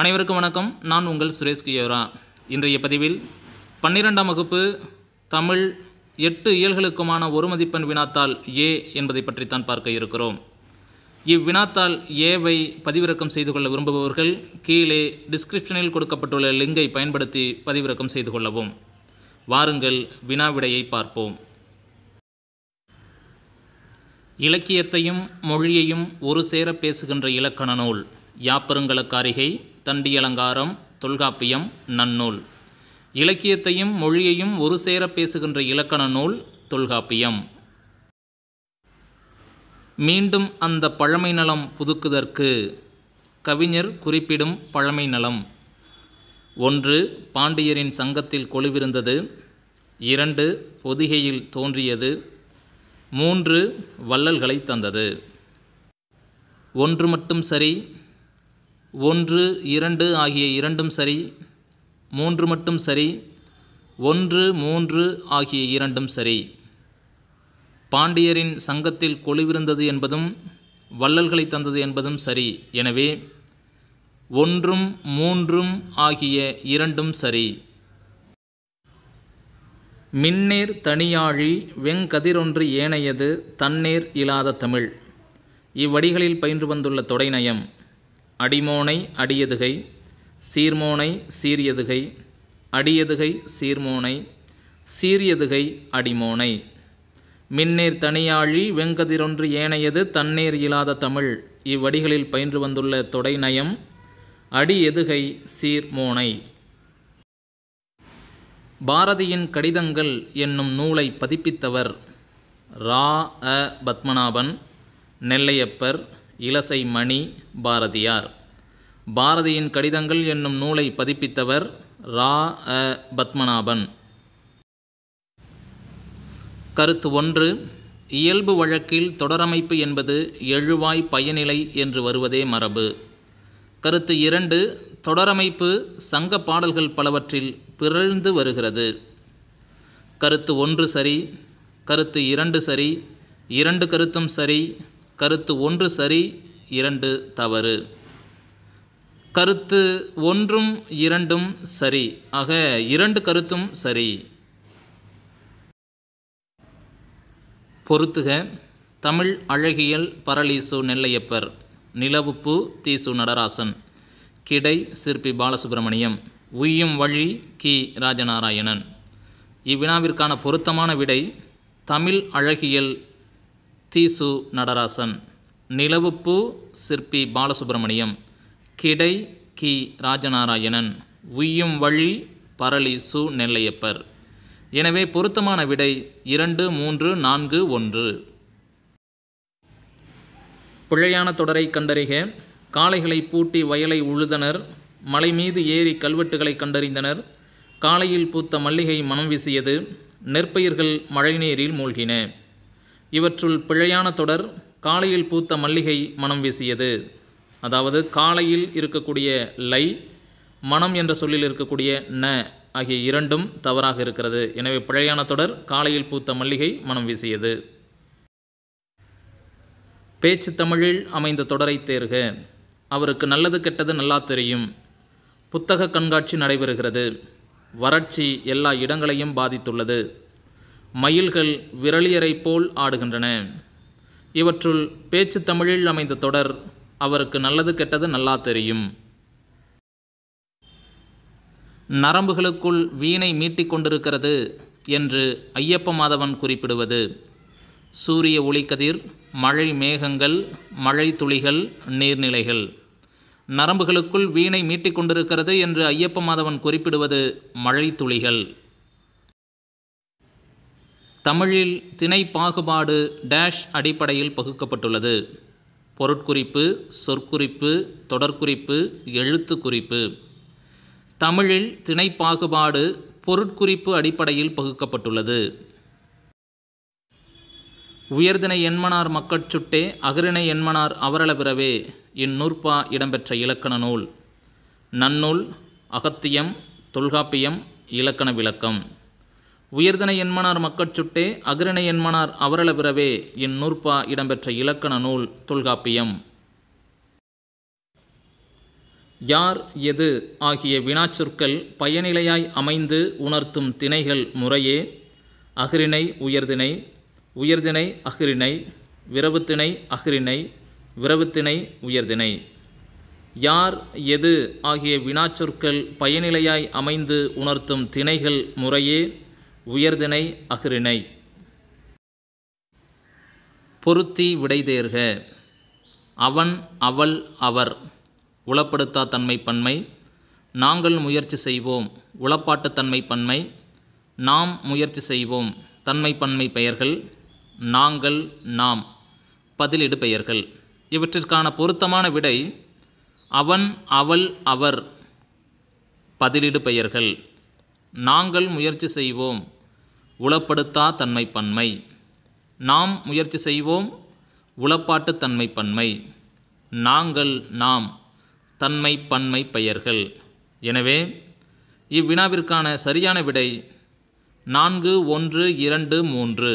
அனைவருக்கும் வணக்கம் நான் உங்கள் சுரேஷ் கியோரா இன்றைய பதிவில் பன்னிரெண்டாம் வகுப்பு தமிழ் எட்டு இயல்களுக்குமான ஒரு மதிப்பெண் வினாத்தாள் ஏ என்பதை பற்றித்தான் பார்க்க இருக்கிறோம் இவ்வினாத்தாள் ஏவை பதிவிறக்கம் செய்து கொள்ள விரும்புபவர்கள் கீழே டிஸ்கிரிப்ஷனில் கொடுக்கப்பட்டுள்ள லிங்கை பயன்படுத்தி பதிவிறக்கம் செய்து கொள்ளவும் வாருங்கள் வினாவிடையை பார்ப்போம் இலக்கியத்தையும் மொழியையும் ஒரு சேர பேசுகின்ற இலக்கண நூல் யாப்பருங்கலக்காரிகை தண்டியலங்காரம் தொல்காப்பியம் நன்னூல் இலக்கியத்தையும் மொழியையும் ஒரு சேர பேசுகின்ற இலக்கண நூல் தொல்காப்பியம் மீண்டும் அந்த பழமை நலம் புதுக்குதற்கு கவிஞர் குறிப்பிடும் பழமை நலம் ஒன்று பாண்டியரின் சங்கத்தில் கொழுவிருந்தது இரண்டு பொதிகையில் தோன்றியது மூன்று வள்ளல்களை தந்தது ஒன்று மட்டும் சரி ஒன்று இரண்டு ஆகிய இரண்டும் சரி மூன்று மட்டும் சரி ஒன்று மூன்று ஆகிய இரண்டும் சரி பாண்டியரின் சங்கத்தில் கொழிவிருந்தது என்பதும் வள்ளல்களை தந்தது என்பதும் சரி எனவே ஒன்றும் மூன்றும் ஆகிய இரண்டும் சரி மின்னேர் தனியாழி வெங்கதிரொன்று ஏனையது தன்னேர் இல்லாத தமிழ் இவ்வடிகளில் பயின்று வந்துள்ள தொடைநயம் அடிமோனை அடியதுகை சீர்மோனை சீரியதுகை அடியதுகை சீர்மோனை சீரியதுகை அடிமோனை மின்னீர் தனியாழி வெங்கதிரொன்று ஏனையது தண்ணீர் இல்லாத தமிழ் இவ்வடிகளில் பயின்று வந்துள்ள தொடைநயம் அடி எதுகை சீர்மோனை பாரதியின் கடிதங்கள் என்னும் நூலை பதிப்பித்தவர் ரா அ பத்மநாபன் நெல்லையப்பர் இலசை மணி பாரதியார் பாரதியின் கடிதங்கள் என்னும் நூலை பதிப்பித்தவர் ரா அ பத்மநாபன் கருத்து ஒன்று இயல்பு வழக்கில் தொடரமைப்பு என்பது எழுவாய் பயனிலை என்று வருவதே மரபு கருத்து இரண்டு தொடரமைப்பு சங்க பாடல்கள் பலவற்றில் பிறழ்ந்து வருகிறது கருத்து ஒன்று சரி கருத்து இரண்டு சரி இரண்டு கருத்தும் சரி கருத்து ஒன்று சரி இரண்டு தவறு கருத்து ஒன்றும் இரண்டும் சரி ஆக இரண்டு கருத்தும் சரி பொறுத்துக தமிழ் அழகியல் பரலீசு நெல்லையப்பர் நிலவுப்பு தீசு நடராசன் கிடை சிற்பி பாலசுப்பிரமணியம் உய்யும் வழி கி ராஜநாராயணன் இவ்வினாவிற்கான பொருத்தமான விடை தமிழ் அழகியல் தீசு நடராசன் நிலவுப்பூ சிற்பி பாலசுப்பிரமணியம் கிடை கி ராஜநாராயணன் உய்யும் வழி பரளி சு நெல்லையப்பர் எனவே பொருத்தமான விடை இரண்டு மூன்று நான்கு ஒன்று பிழையான தொடரை கண்டறிக காளைகளை பூட்டி வயலை உழுதனர் மலை மீது ஏறி கல்வெட்டுகளை கண்டறிந்தனர் காலையில் பூத்த மல்லிகை மனம் வீசியது நெற்பயிர்கள் மழைநீரில் மூழ்கின இவற்றுள் பிழையான தொடர் காலையில் பூத்த மல்லிகை மனம் வீசியது அதாவது காலையில் இருக்கக்கூடிய லை மனம் என்ற சொல்லில் இருக்கக்கூடிய ந ஆகிய இரண்டும் தவறாக இருக்கிறது எனவே பிழையான தொடர் காலையில் பூத்த மல்லிகை மனம் வீசியது பேச்சு தமிழில் அமைந்த தொடரை தேர்க அவருக்கு நல்லது கெட்டது நல்லா தெரியும் புத்தக கண்காட்சி நடைபெறுகிறது வறட்சி எல்லா இடங்களையும் பாதித்துள்ளது மயில்கள் விரலியரை போல் ஆடுகின்றன இவற்றுள் பேச்சு தமிழில் அமைந்த தொடர் அவருக்கு நல்லது கெட்டது நல்லா தெரியும் நரம்புகளுக்குள் வீணை மீட்டிக் கொண்டிருக்கிறது என்று ஐயப்ப மாதவன் குறிப்பிடுவது சூரிய ஒளிக்கதிர் மழை மேகங்கள் மழை துளிகள் நீர்நிலைகள் நரம்புகளுக்குள் வீணை மீட்டிக் கொண்டிருக்கிறது என்று ஐயப்ப மாதவன் குறிப்பிடுவது மழை துளிகள் தமிழில் திணை பாகுபாடு டேஷ் அடிப்படையில் பகுக்கப்பட்டுள்ளது பொருட்குறிப்பு சொற்குறிப்பு தொடர்குறிப்பு எழுத்து குறிப்பு தமிழில் திணை பாகுபாடு பொருட்குறிப்பு அடிப்படையில் பகுக்கப்பட்டுள்ளது உயர்தினை எண்மனார் மக்கட்சுட்டே அகரிணை எண்மனார் அவரள பிறவே இந்நூற்பா இடம்பெற்ற இலக்கண நூல் நன்னூல் அகத்தியம் தொல்காப்பியம் இலக்கண விளக்கம் உயர்தன என்மனார் மக்கட்சுட்டே அகிரணை என்மனார் அவரள பிறவே இந்நூற்பா இடம்பெற்ற இலக்கண நூல் தொல்காப்பியம் யார் எது ஆகிய வினாச்சொற்கள் பயனிலையாய் அமைந்து உணர்த்தும் திணைகள் முறையே அகிரிணை உயர்திணை உயர்திணை அகிரிணை விரவுத்திணை அகிரிணை விரவுத்திணை உயர்திணை யார் எது ஆகிய வினாச்சொற்கள் பயனிலையாய் அமைந்து உணர்த்தும் திணைகள் முறையே உயர்திணை அகிரிணை பொருத்தி விடைதேர்க அவன் அவள் அவர் உளப்படுத்தா தன்மை பன்மை நாங்கள் முயற்சி செய்வோம் உளப்பாட்டு தன்மை பன்மை நாம் முயற்சி செய்வோம் தன்மை பன்மை பெயர்கள் நாங்கள் நாம் பதிலீடு பெயர்கள் இவற்றிற்கான பொருத்தமான விடை அவன் அவள் அவர் பதிலீடு பெயர்கள் நாங்கள் முயற்சி செய்வோம் உளப்படுத்தா தன்மை பன்மை நாம் முயற்சி செய்வோம் உளப்பாட்டு தன்மை பன்மை நாங்கள் நாம் தன்மை பன்மை பெயர்கள் எனவே இவ்வினாவிற்கான சரியான விடை நான்கு ஒன்று இரண்டு மூன்று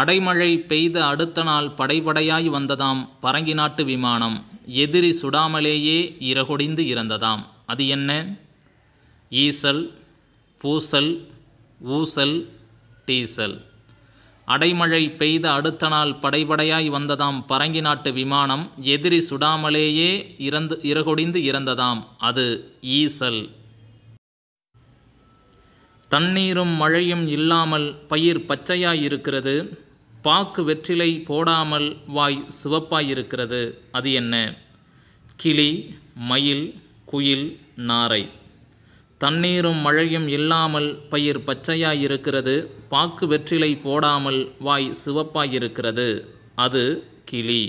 அடைமழை பெய்த அடுத்த நாள் படைபடையாய் வந்ததாம் பரங்கி நாட்டு விமானம் எதிரி சுடாமலேயே இறகொடிந்து இறந்ததாம் அது என்ன ஈசல் பூசல் ஊசல் டீசல் அடைமழை பெய்த அடுத்த நாள் படைபடையாய் வந்ததாம் பரங்கி நாட்டு விமானம் எதிரி சுடாமலேயே இறந்து இறகொடிந்து இறந்ததாம் அது ஈசல் தண்ணீரும் மழையும் இல்லாமல் பயிர் பச்சையாயிருக்கிறது பாக்கு வெற்றிலை போடாமல் வாய் சிவப்பாயிருக்கிறது அது என்ன கிளி மயில் குயில் நாரை தண்ணீரும் மழையும் இல்லாமல் பயிர் பச்சையாயிருக்கிறது பாக்கு வெற்றிலை போடாமல் வாய் சிவப்பாயிருக்கிறது அது கிளி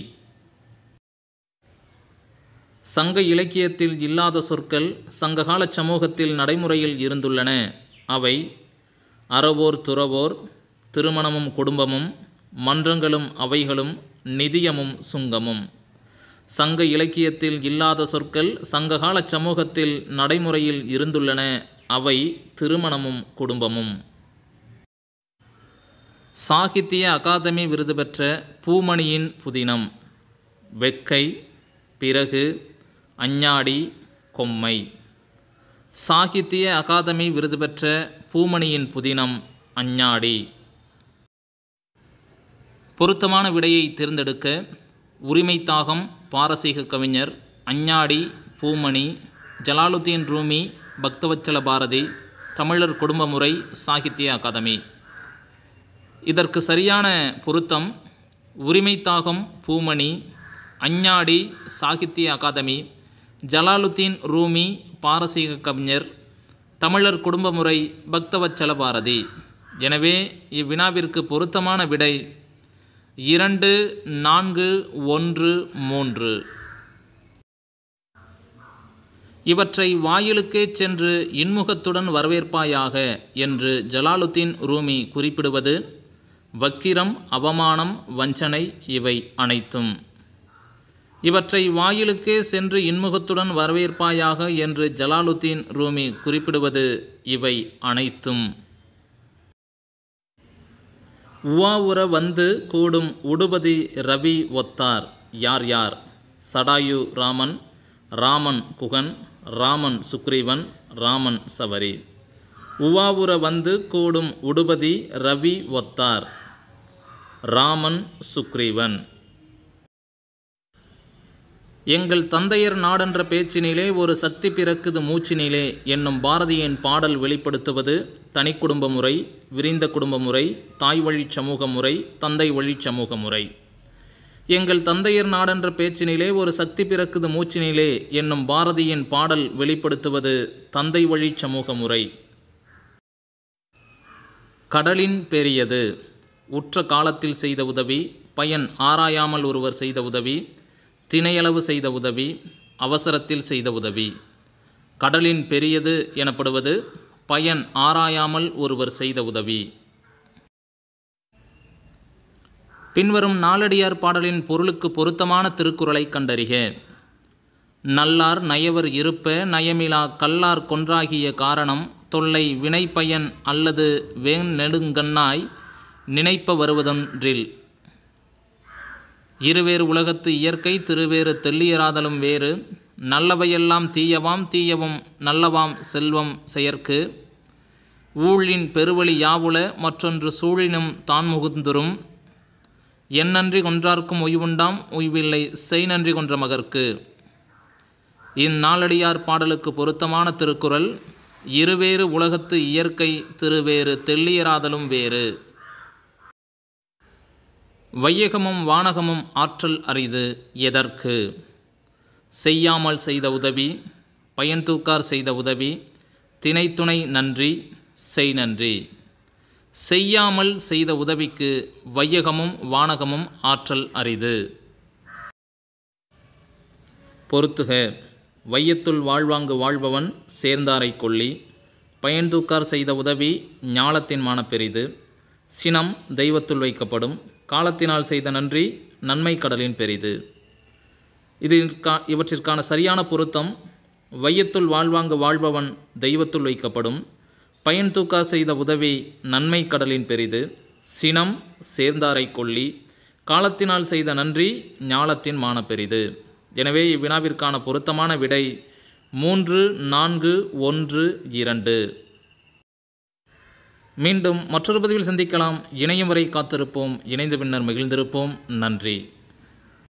சங்க இலக்கியத்தில் இல்லாத சொற்கள் சங்ககால சமூகத்தில் நடைமுறையில் இருந்துள்ளன அவை அறவோர் துறவோர் திருமணமும் குடும்பமும் மன்றங்களும் அவைகளும் நிதியமும் சுங்கமும் சங்க இலக்கியத்தில் இல்லாத சொற்கள் சங்ககால சமூகத்தில் நடைமுறையில் இருந்துள்ளன அவை திருமணமும் குடும்பமும் சாகித்ய அகாதமி விருது பெற்ற பூமணியின் புதினம் வெக்கை பிறகு அஞ்ஞாடி கொம்மை சாகித்ய அகாதமி விருது பெற்ற பூமணியின் புதினம் அஞ்ஞாடி பொருத்தமான விடையை தேர்ந்தெடுக்க உரிமைத்தாகம் பாரசீக கவிஞர் அஞ்ஞாடி பூமணி ஜலாலுத்தீன் ரூமி பக்தவச்சல பாரதி தமிழர் குடும்ப முறை சாகித்ய அகாதமி இதற்கு சரியான பொருத்தம் உரிமைத்தாகம் பூமணி அஞ்ஞாடி சாகித்ய அகாதமி ஜலாலுத்தீன் ரூமி பாரசீக கவிஞர் தமிழர் குடும்ப முறை பக்தவச்சல பாரதி எனவே இவ்வினாவிற்கு பொருத்தமான விடை இரண்டு நான்கு ஒன்று மூன்று இவற்றை வாயிலுக்கே சென்று இன்முகத்துடன் வரவேற்பாயாக என்று ஜலாலுத்தீன் ரூமி குறிப்பிடுவது வக்கிரம் அவமானம் வஞ்சனை இவை அனைத்தும் இவற்றை வாயிலுக்கே சென்று இன்முகத்துடன் வரவேற்பாயாக என்று ஜலாலுத்தீன் ரூமி குறிப்பிடுவது இவை அனைத்தும் உவாவுர வந்து கூடும் உடுபதி ரவி ஒத்தார் யார் யார் சடாயு ராமன் ராமன் குகன் ராமன் சுக்ரீவன் ராமன் சவரி உவாவுர வந்து கூடும் உடுபதி ரவி ஒத்தார் ராமன் சுக்ரீவன் எங்கள் தந்தையர் நாடென்ற பேச்சினிலே ஒரு சக்தி பிறக்குது மூச்சினிலே என்னும் பாரதியின் பாடல் வெளிப்படுத்துவது தனி குடும்ப முறை விரிந்த குடும்ப முறை தாய் வழி சமூக முறை தந்தை வழி சமூக முறை எங்கள் தந்தையர் நாடென்ற பேச்சினிலே ஒரு சக்தி பிறக்குது மூச்சினிலே என்னும் பாரதியின் பாடல் வெளிப்படுத்துவது தந்தை வழி சமூக முறை கடலின் பெரியது உற்ற காலத்தில் செய்த உதவி பயன் ஆராயாமல் ஒருவர் செய்த உதவி திணையளவு செய்த உதவி அவசரத்தில் செய்த உதவி கடலின் பெரியது எனப்படுவது பயன் ஆராயாமல் ஒருவர் செய்த உதவி பின்வரும் நாலடியார் பாடலின் பொருளுக்கு பொருத்தமான திருக்குறளை கண்டறிக நல்லார் நயவர் இருப்ப நயமிலா கல்லார் கொன்றாகிய காரணம் தொல்லை வினைப்பயன் அல்லது வேங் நெடுங்கண்ணாய் நினைப்ப வருவதொன்றில் இருவேறு உலகத்து இயற்கை திருவேறு தெல்லியராதலும் வேறு நல்லவையெல்லாம் தீயவாம் தீயவும் நல்லவாம் செல்வம் செயற்கு ஊழின் பெருவழி யாவுல மற்றொன்று சூழினும் தான் முகுந்துரும் என் நன்றி கொன்றார்க்கும் உய்வுண்டாம் உய்வில்லை செய் நன்றி கொன்ற மகற்கு இந்நாளடியார் பாடலுக்கு பொருத்தமான திருக்குறள் இருவேறு உலகத்து இயற்கை திருவேறு தெல்லியராதலும் வேறு வையகமும் வானகமும் ஆற்றல் அரிது எதற்கு செய்யாமல் செய்த உதவி பயன் தூக்கார் செய்த உதவி திணைத்துணை நன்றி செய் நன்றி செய்யாமல் செய்த உதவிக்கு வையகமும் வானகமும் ஆற்றல் அரிது பொறுத்துக வையத்துள் வாழ்வாங்கு வாழ்பவன் சேர்ந்தாரை கொல்லி பயன்தூக்கார் செய்த உதவி ஞாலத்தின் மான பெரிது சினம் தெய்வத்துள் வைக்கப்படும் காலத்தினால் செய்த நன்றி நன்மை கடலின் பெரிது இது இவற்றிற்கான சரியான பொருத்தம் வையத்துள் வாழ்வாங்க வாழ்பவன் தெய்வத்துள் வைக்கப்படும் பயன் தூக்கா செய்த உதவி நன்மை கடலின் பெரிது சினம் சேர்ந்தாரை கொல்லி காலத்தினால் செய்த நன்றி ஞாலத்தின் மான பெரிது எனவே இவ்வினாவிற்கான பொருத்தமான விடை மூன்று நான்கு ஒன்று இரண்டு மீண்டும் மற்றொரு பதிவில் சந்திக்கலாம் இணையும் வரை காத்திருப்போம் இணைந்த பின்னர் மகிழ்ந்திருப்போம் நன்றி